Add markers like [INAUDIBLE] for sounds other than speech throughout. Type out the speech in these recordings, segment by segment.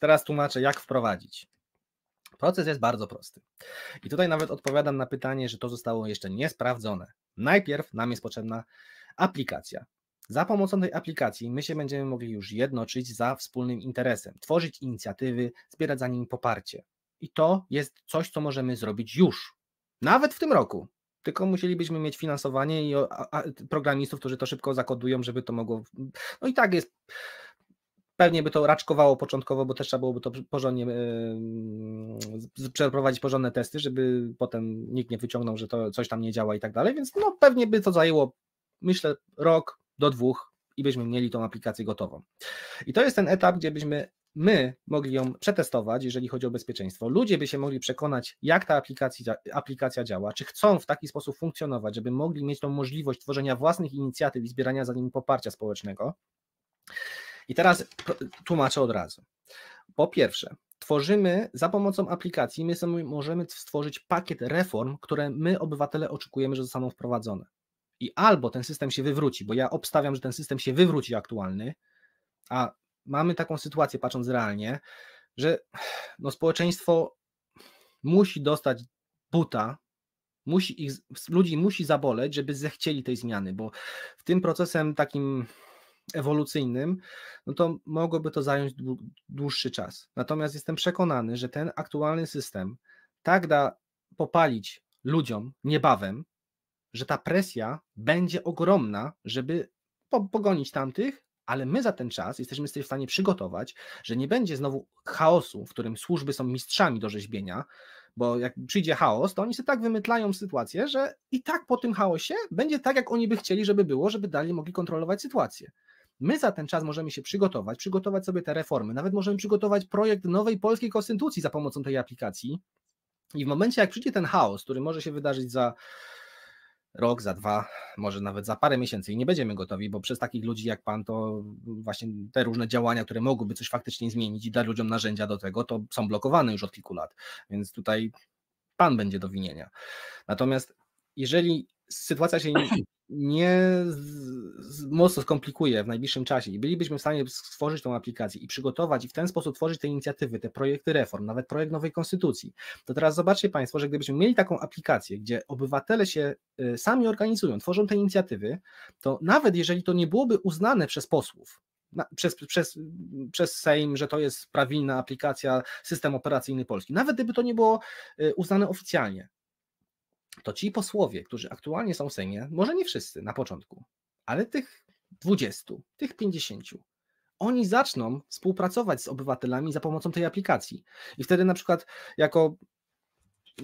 Teraz tłumaczę, jak wprowadzić. Proces jest bardzo prosty. I tutaj nawet odpowiadam na pytanie, że to zostało jeszcze niesprawdzone. Najpierw nam jest potrzebna aplikacja. Za pomocą tej aplikacji my się będziemy mogli już jednoczyć za wspólnym interesem, tworzyć inicjatywy, zbierać za nim poparcie. I to jest coś, co możemy zrobić już, nawet w tym roku. Tylko musielibyśmy mieć finansowanie i programistów, którzy to szybko zakodują, żeby to mogło. No i tak jest Pewnie by to raczkowało początkowo, bo też trzeba byłoby to porządnie yy, przeprowadzić porządne testy, żeby potem nikt nie wyciągnął, że to coś tam nie działa i tak dalej, więc no pewnie by to zajęło, myślę, rok do dwóch i byśmy mieli tą aplikację gotową. I to jest ten etap, gdzie byśmy my mogli ją przetestować, jeżeli chodzi o bezpieczeństwo. Ludzie by się mogli przekonać, jak ta aplikacja, aplikacja działa, czy chcą w taki sposób funkcjonować, żeby mogli mieć tą możliwość tworzenia własnych inicjatyw i zbierania za nimi poparcia społecznego. I teraz tłumaczę od razu. Po pierwsze, tworzymy za pomocą aplikacji, my sami możemy stworzyć pakiet reform, które my, obywatele, oczekujemy, że zostaną wprowadzone. I albo ten system się wywróci, bo ja obstawiam, że ten system się wywróci aktualny, a mamy taką sytuację, patrząc realnie, że no, społeczeństwo musi dostać buta, musi ich, ludzi musi zaboleć, żeby zechcieli tej zmiany, bo w tym procesem takim ewolucyjnym, no to mogłoby to zająć dłuższy czas. Natomiast jestem przekonany, że ten aktualny system tak da popalić ludziom niebawem, że ta presja będzie ogromna, żeby pogonić tamtych, ale my za ten czas jesteśmy w stanie przygotować, że nie będzie znowu chaosu, w którym służby są mistrzami do rzeźbienia, bo jak przyjdzie chaos, to oni sobie tak wymytlają sytuację, że i tak po tym chaosie będzie tak, jak oni by chcieli, żeby było, żeby dalej mogli kontrolować sytuację. My za ten czas możemy się przygotować, przygotować sobie te reformy, nawet możemy przygotować projekt nowej polskiej konstytucji za pomocą tej aplikacji. I w momencie, jak przyjdzie ten chaos, który może się wydarzyć za rok, za dwa, może nawet za parę miesięcy i nie będziemy gotowi, bo przez takich ludzi jak pan, to właśnie te różne działania, które mogłyby coś faktycznie zmienić i dać ludziom narzędzia do tego, to są blokowane już od kilku lat. Więc tutaj pan będzie do winienia. Natomiast jeżeli sytuacja się nie mocno skomplikuje w najbliższym czasie i bylibyśmy w stanie stworzyć tą aplikację i przygotować i w ten sposób tworzyć te inicjatywy, te projekty reform, nawet projekt nowej konstytucji, to teraz zobaczcie Państwo, że gdybyśmy mieli taką aplikację, gdzie obywatele się y, sami organizują, tworzą te inicjatywy, to nawet jeżeli to nie byłoby uznane przez posłów, na, przez, przez, przez Sejm, że to jest prawilna aplikacja, system operacyjny Polski. Nawet gdyby to nie było y, uznane oficjalnie, to ci posłowie, którzy aktualnie są w Sejmie, może nie wszyscy na początku, ale tych 20, tych 50, oni zaczną współpracować z obywatelami za pomocą tej aplikacji. I wtedy na przykład jako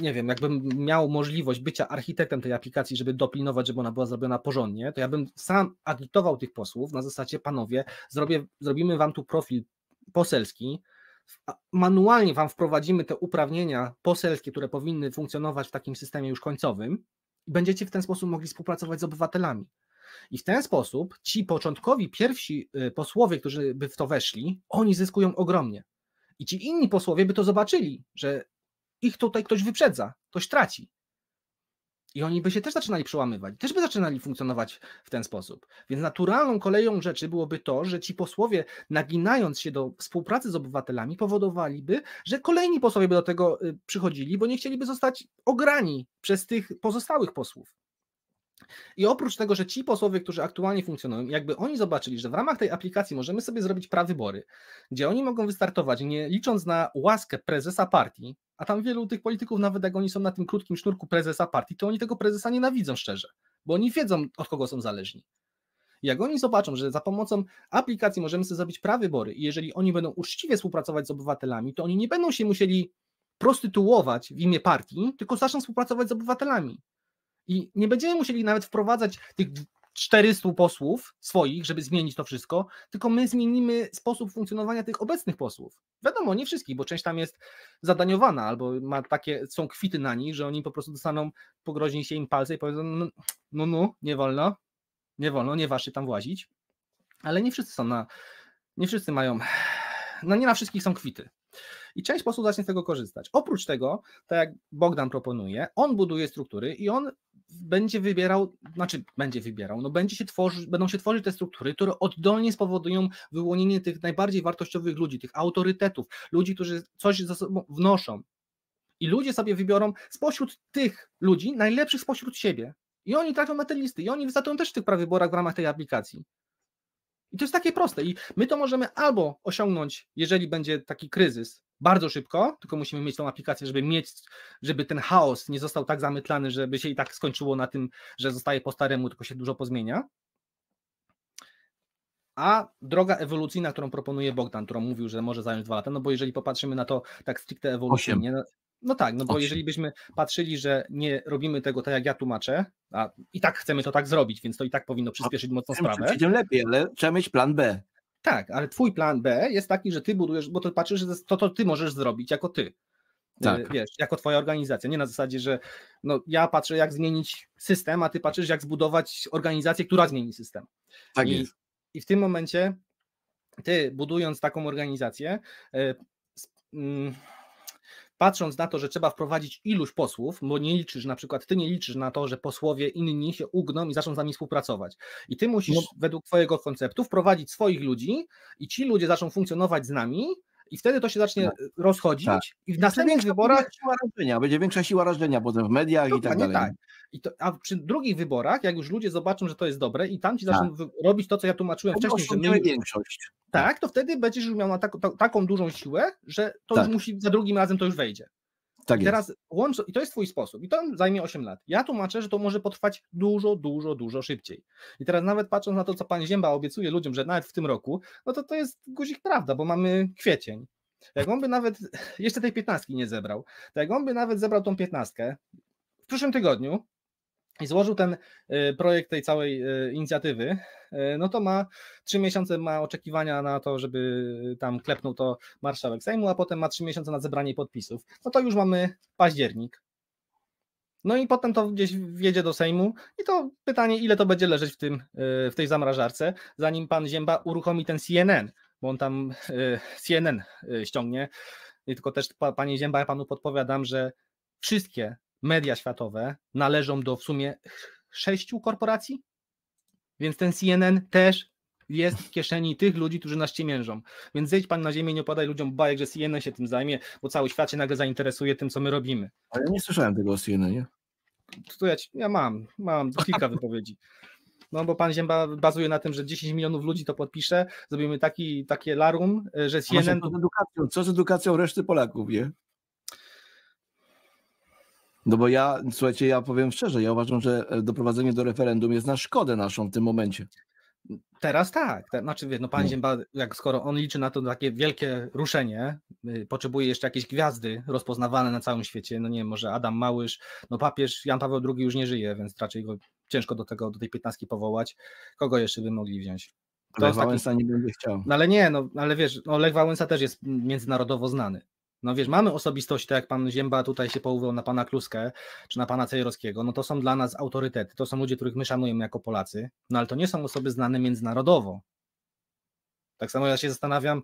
nie wiem, jakbym miał możliwość bycia architektem tej aplikacji, żeby dopilnować, żeby ona była zrobiona porządnie, to ja bym sam agitował tych posłów na zasadzie, panowie, zrobię, zrobimy wam tu profil poselski, manualnie Wam wprowadzimy te uprawnienia poselskie, które powinny funkcjonować w takim systemie już końcowym, i będziecie w ten sposób mogli współpracować z obywatelami. I w ten sposób ci początkowi, pierwsi y, posłowie, którzy by w to weszli, oni zyskują ogromnie. I ci inni posłowie by to zobaczyli, że ich tutaj ktoś wyprzedza, ktoś traci. I oni by się też zaczynali przełamywać, też by zaczynali funkcjonować w ten sposób. Więc naturalną koleją rzeczy byłoby to, że ci posłowie, naginając się do współpracy z obywatelami, powodowaliby, że kolejni posłowie by do tego y, przychodzili, bo nie chcieliby zostać ograni przez tych pozostałych posłów. I oprócz tego, że ci posłowie, którzy aktualnie funkcjonują, jakby oni zobaczyli, że w ramach tej aplikacji możemy sobie zrobić prawybory, gdzie oni mogą wystartować, nie licząc na łaskę prezesa partii, a tam wielu tych polityków, nawet jak oni są na tym krótkim sznurku prezesa partii, to oni tego prezesa nienawidzą szczerze, bo oni wiedzą, od kogo są zależni. Jak oni zobaczą, że za pomocą aplikacji możemy sobie zrobić prawybory i jeżeli oni będą uczciwie współpracować z obywatelami, to oni nie będą się musieli prostytuować w imię partii, tylko zaczną współpracować z obywatelami. I nie będziemy musieli nawet wprowadzać tych 400 posłów swoich, żeby zmienić to wszystko, tylko my zmienimy sposób funkcjonowania tych obecnych posłów. Wiadomo, nie wszystkich, bo część tam jest zadaniowana albo ma takie, są kwity na nich, że oni po prostu dostaną, pogrozi się im palce i powiedzą, no, no, no nie wolno, nie wolno, nie waszy tam włazić. Ale nie wszyscy są na, nie wszyscy mają, no nie na wszystkich są kwity. I część posłów zacznie z tego korzystać. Oprócz tego, tak jak Bogdan proponuje, on buduje struktury i on będzie wybierał, znaczy będzie wybierał, no będzie się tworzy, będą się tworzyć te struktury, które oddolnie spowodują wyłonienie tych najbardziej wartościowych ludzi, tych autorytetów, ludzi, którzy coś ze sobą wnoszą. I ludzie sobie wybiorą spośród tych ludzi najlepszych spośród siebie. I oni trafią na te listy, i oni wystartują też w tych prawyborach w ramach tej aplikacji. I to jest takie proste. I my to możemy albo osiągnąć, jeżeli będzie taki kryzys, bardzo szybko, tylko musimy mieć tą aplikację, żeby mieć, żeby ten chaos nie został tak zamytlany, żeby się i tak skończyło na tym, że zostaje po staremu, tylko się dużo pozmienia. A droga ewolucyjna, którą proponuje Bogdan, którą mówił, że może zająć dwa lata, no bo jeżeli popatrzymy na to tak stricte ewolucyjnie, no, no tak, no bo jeżeli byśmy patrzyli, że nie robimy tego tak, jak ja tłumaczę, a i tak chcemy to tak zrobić, więc to i tak powinno przyspieszyć mocno sprawę. Przecież lepiej, ale trzeba mieć plan B. Tak, ale twój plan B jest taki, że ty budujesz, bo to patrzysz, że to, to ty możesz zrobić jako ty. Y, tak. Wiesz, jako twoja organizacja. Nie na zasadzie, że no, ja patrzę, jak zmienić system, a ty patrzysz, jak zbudować organizację, która zmieni system. Tak I, jest. I w tym momencie ty, budując taką organizację, y, mm, patrząc na to, że trzeba wprowadzić iluś posłów, bo nie liczysz na przykład, ty nie liczysz na to, że posłowie inni się ugną i zaczną z nami współpracować. I ty musisz no. według twojego konceptu wprowadzić swoich ludzi i ci ludzie zaczną funkcjonować z nami, i wtedy to się zacznie tak. rozchodzić tak. i w następnych będzie wyborach... Siła rażenia, będzie większa siła rażenia potem w mediach i tak dalej. Tak. I to, a przy drugich wyborach, jak już ludzie zobaczą, że to jest dobre i tam ci tak. zaczną robić to, co ja tłumaczyłem to wcześniej, że my... większość. Tak, to wtedy będziesz już miał taką, taką dużą siłę, że to już tak. musi, za drugim razem to już wejdzie. Tak teraz łącz, I to jest twój sposób. I to zajmie 8 lat. Ja tłumaczę, że to może potrwać dużo, dużo, dużo szybciej. I teraz nawet patrząc na to, co pan Ziemba obiecuje ludziom, że nawet w tym roku, no to to jest guzik prawda, bo mamy kwiecień. Jak on by nawet [LAUGHS] jeszcze tej piętnastki nie zebrał, to jak on by nawet zebrał tą piętnastkę w przyszłym tygodniu, i złożył ten y, projekt tej całej y, inicjatywy, y, no to ma trzy miesiące ma oczekiwania na to, żeby tam klepnął to marszałek Sejmu, a potem ma trzy miesiące na zebranie podpisów. No to już mamy październik. No i potem to gdzieś wjedzie do Sejmu i to pytanie, ile to będzie leżeć w, tym, w tej zamrażarce, zanim pan Ziemba uruchomi ten CNN, bo on tam CNN ściągnie. I tylko też panie Ziemba, ja panu podpowiadam, że wszystkie media światowe należą do w sumie sześciu korporacji, więc ten CNN też jest w kieszeni tych ludzi, którzy nas ciemiężą. Więc zejdź pan na ziemię, nie opadaj ludziom bajek, że CNN się tym zajmie, bo cały świat się nagle zainteresuje tym, co my robimy. Ale ja nie słyszałem tego o CNN, nie? To ja, ci, ja mam, mam kilka wypowiedzi. No bo pan Ziemba bazuje na tym, że 10 milionów ludzi to podpisze, zrobimy taki, takie larum, że CNN... Co z edukacją, co z edukacją reszty Polaków, nie? No bo ja, słuchajcie, ja powiem szczerze, ja uważam, że e, doprowadzenie do referendum jest na szkodę naszą w tym momencie. Teraz tak, znaczy wie, no pan no. Ziemba, jak skoro on liczy na to takie wielkie ruszenie, y, potrzebuje jeszcze jakieś gwiazdy rozpoznawane na całym świecie, no nie wiem, może Adam Małysz, no papież Jan Paweł II już nie żyje, więc raczej go ciężko do tego, do tej piętnastki powołać. Kogo jeszcze by mogli wziąć? To Lech Wałęsa taki... nie będzie chciał. No ale nie, no ale wiesz, no Lech Wałęsa też jest międzynarodowo znany. No wiesz, mamy osobistości, tak jak pan Ziemba tutaj się położył na pana Kluskę czy na pana Cejrowskiego, no to są dla nas autorytety, to są ludzie, których my szanujemy jako Polacy, no ale to nie są osoby znane międzynarodowo. Tak samo ja się zastanawiam.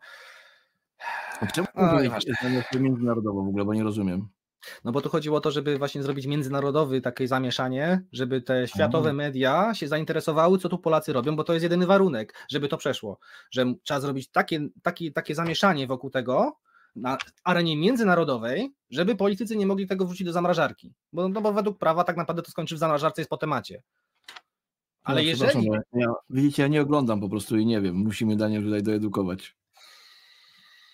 A czemu no, międzynarodowo w ogóle, bo nie rozumiem. No bo tu chodziło o to, żeby właśnie zrobić międzynarodowy takie zamieszanie, żeby te światowe media się zainteresowały, co tu Polacy robią, bo to jest jedyny warunek, żeby to przeszło, że trzeba zrobić takie, takie, takie zamieszanie wokół tego, na arenie międzynarodowej, żeby politycy nie mogli tego wrócić do zamrażarki. Bo, no bo według prawa tak naprawdę to skończy w zamrażarce jest po temacie. Ale no, jeżeli. Ja, widzicie, ja nie oglądam po prostu i nie wiem. Musimy Daniel tutaj doedukować.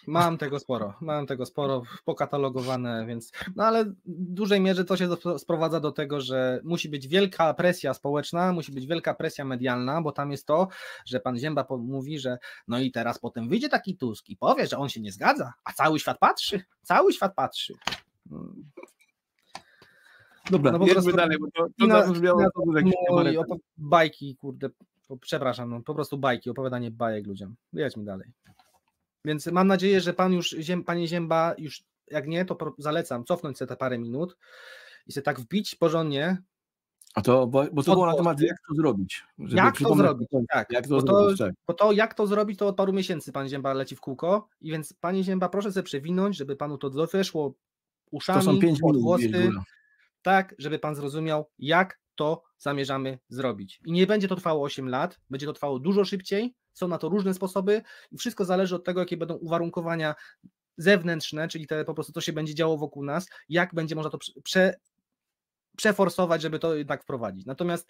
Mam tego sporo, mam tego sporo pokatalogowane, więc. No ale w dużej mierze to się sprowadza do tego, że musi być wielka presja społeczna, musi być wielka presja medialna, bo tam jest to, że pan Zięba mówi, że no i teraz potem wyjdzie taki Tusk i powie, że on się nie zgadza, a cały świat patrzy. Cały świat patrzy. Hmm. Dobra, no po dalej, bo to, to na, zabrzmiało na, mój, no bajki, kurde, przepraszam, no, po prostu bajki, opowiadanie bajek ludziom. Jedźmy dalej. Więc mam nadzieję, że pan już, panie Zięba, już jak nie, to zalecam cofnąć sobie te parę minut i sobie tak wbić porządnie. A to, bo, bo to było na temat, jak to zrobić. Jak to zrobić, tak. jak to bo zrobić, to, tak. Bo to, jak to zrobić, to od paru miesięcy pan Zięba leci w kółko i więc panie Zięba, proszę sobie przewinąć, żeby panu to wyszło uszami, to są pięć minut, włosy, tak, żeby pan zrozumiał, jak to zamierzamy zrobić. I nie będzie to trwało 8 lat, będzie to trwało dużo szybciej, są na to różne sposoby i wszystko zależy od tego, jakie będą uwarunkowania zewnętrzne, czyli te po prostu to się będzie działo wokół nas, jak będzie można to prze, przeforsować, żeby to jednak wprowadzić. Natomiast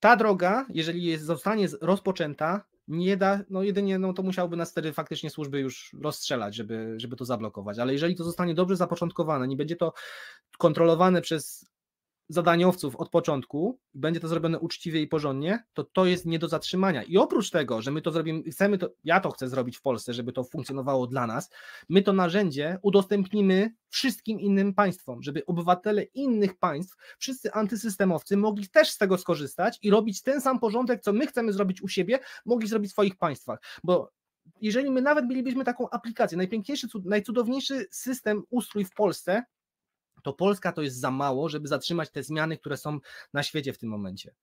ta droga, jeżeli jest, zostanie rozpoczęta, nie da, no jedynie no to musiałoby nas wtedy faktycznie służby już rozstrzelać, żeby, żeby to zablokować, ale jeżeli to zostanie dobrze zapoczątkowane, nie będzie to kontrolowane przez zadaniowców od początku, będzie to zrobione uczciwie i porządnie, to to jest nie do zatrzymania. I oprócz tego, że my to zrobimy, chcemy to, ja to chcę zrobić w Polsce, żeby to funkcjonowało dla nas, my to narzędzie udostępnimy wszystkim innym państwom, żeby obywatele innych państw, wszyscy antysystemowcy mogli też z tego skorzystać i robić ten sam porządek, co my chcemy zrobić u siebie, mogli zrobić w swoich państwach, bo jeżeli my nawet mielibyśmy taką aplikację, najpiękniejszy, najcudowniejszy system, ustrój w Polsce, to Polska to jest za mało, żeby zatrzymać te zmiany, które są na świecie w tym momencie.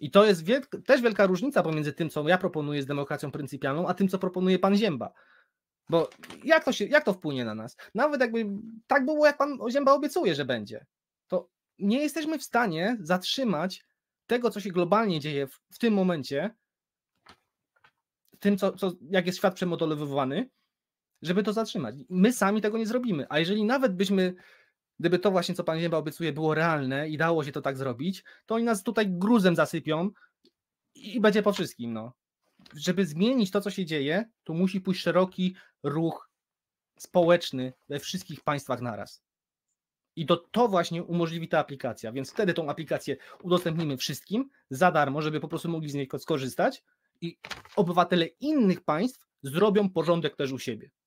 I to jest też wielka różnica pomiędzy tym, co ja proponuję z demokracją pryncypialną, a tym, co proponuje pan Ziemba. Bo jak to, się, jak to wpłynie na nas? Nawet jakby tak było, jak pan Ziemba obiecuje, że będzie, to nie jesteśmy w stanie zatrzymać tego, co się globalnie dzieje w, w tym momencie, tym, co, co, jak jest świat przemodelowywany, żeby to zatrzymać. My sami tego nie zrobimy, a jeżeli nawet byśmy gdyby to właśnie, co Pan Ziemba obiecuje, było realne i dało się to tak zrobić, to oni nas tutaj gruzem zasypią i będzie po wszystkim. No. Żeby zmienić to, co się dzieje, tu musi pójść szeroki ruch społeczny we wszystkich państwach naraz. I to, to właśnie umożliwi ta aplikacja, więc wtedy tą aplikację udostępnimy wszystkim za darmo, żeby po prostu mogli z niej skorzystać i obywatele innych państw zrobią porządek też u siebie.